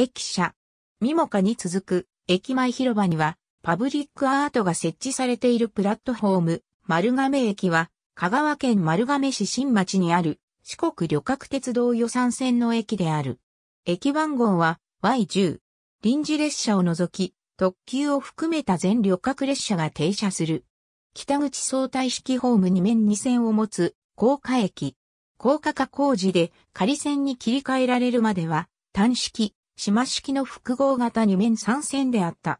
駅舎、ミモカに続く駅前広場にはパブリックアートが設置されているプラットフォーム丸亀駅は香川県丸亀市新町にある四国旅客鉄道予算線の駅である。駅番号は Y10。臨時列車を除き特急を含めた全旅客列車が停車する。北口相対式ホーム2面2線を持つ高架駅。高架化工事で仮線に切り替えられるまでは単式島式の複合型に面3線であった。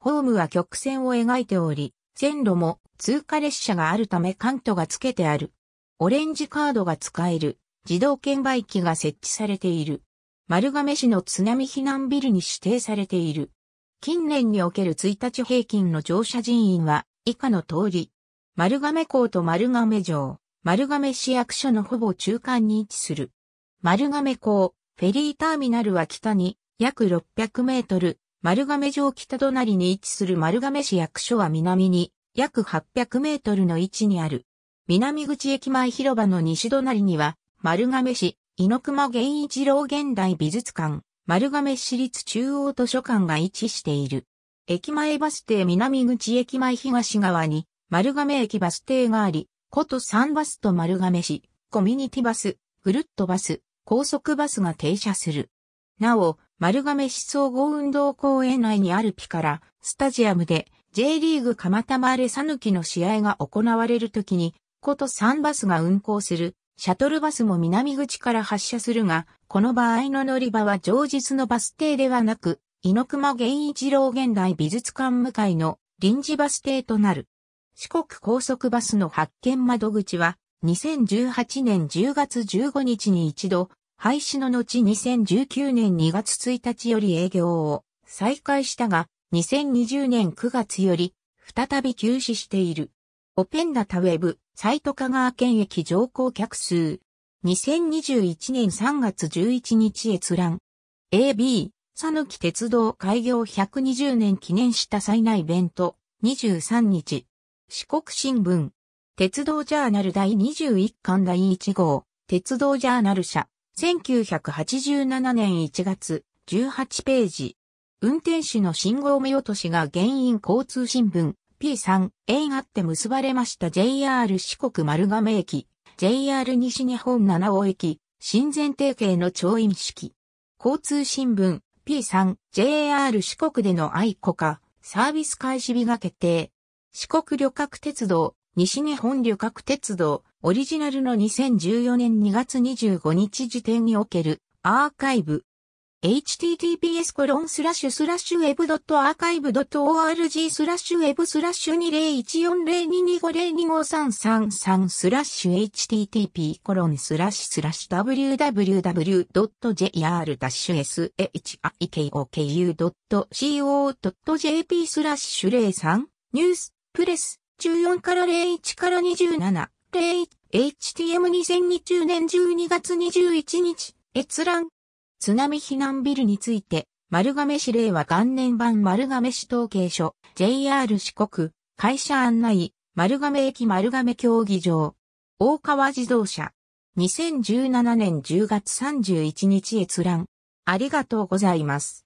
ホームは曲線を描いており、線路も通過列車があるためカントがつけてある。オレンジカードが使える自動券売機が設置されている。丸亀市の津波避難ビルに指定されている。近年における1日平均の乗車人員は以下の通り。丸亀港と丸亀城、丸亀市役所のほぼ中間に位置する。丸亀港、フェリーターミナルは北に約600メートル、丸亀城北隣に位置する丸亀市役所は南に約800メートルの位置にある。南口駅前広場の西隣には、丸亀市、猪熊源一郎現代美術館、丸亀市立中央図書館が位置している。駅前バス停南口駅前東側に、丸亀駅バス停があり、古都3バスと丸亀市、コミュニティバス、ぐるっとバス、高速バスが停車する。なお、丸亀市総合運動公園内にあるピからスタジアムで J リーグ蒲田マーレサヌキの試合が行われるときに、こと3バスが運行するシャトルバスも南口から発車するが、この場合の乗り場は常日のバス停ではなく、猪熊源一郎現代美術館向かいの臨時バス停となる。四国高速バスの発見窓口は、2018年10月15日に一度、廃止の後2019年2月1日より営業を再開したが、2020年9月より再び休止している。オペンダタウェブ、サイト香川県駅乗降客数。2021年3月11日閲覧。AB、佐野木鉄道開業120年記念した災難イベント、23日。四国新聞。鉄道ジャーナル第21巻第1号。鉄道ジャーナル社。1987年1月、18ページ。運転手の信号目落としが原因交通新聞 P3 A があって結ばれました JR 四国丸亀駅、JR 西日本七尾駅、新前提携の調印式。交通新聞 P3 JR 四国での愛子化サービス開始日が決定。四国旅客鉄道西日本旅客鉄道、オリジナルの2014年2月25日時点におけるアーカイブ。https コロンスラッシュスラッシュブド web.archive.org スラッシュ web スラッシュ20140225025333スラッシュ http コロンスラッシュスラッシュ www.jr-shikokuu.co.jp スラッシュ03ニュースプレス14から01から27、01、HTM2020 年12月21日、閲覧。津波避難ビルについて、丸亀市令和元年版丸亀市統計書、JR 四国、会社案内、丸亀駅丸亀競技場、大川自動車、2017年10月31日閲覧。ありがとうございます。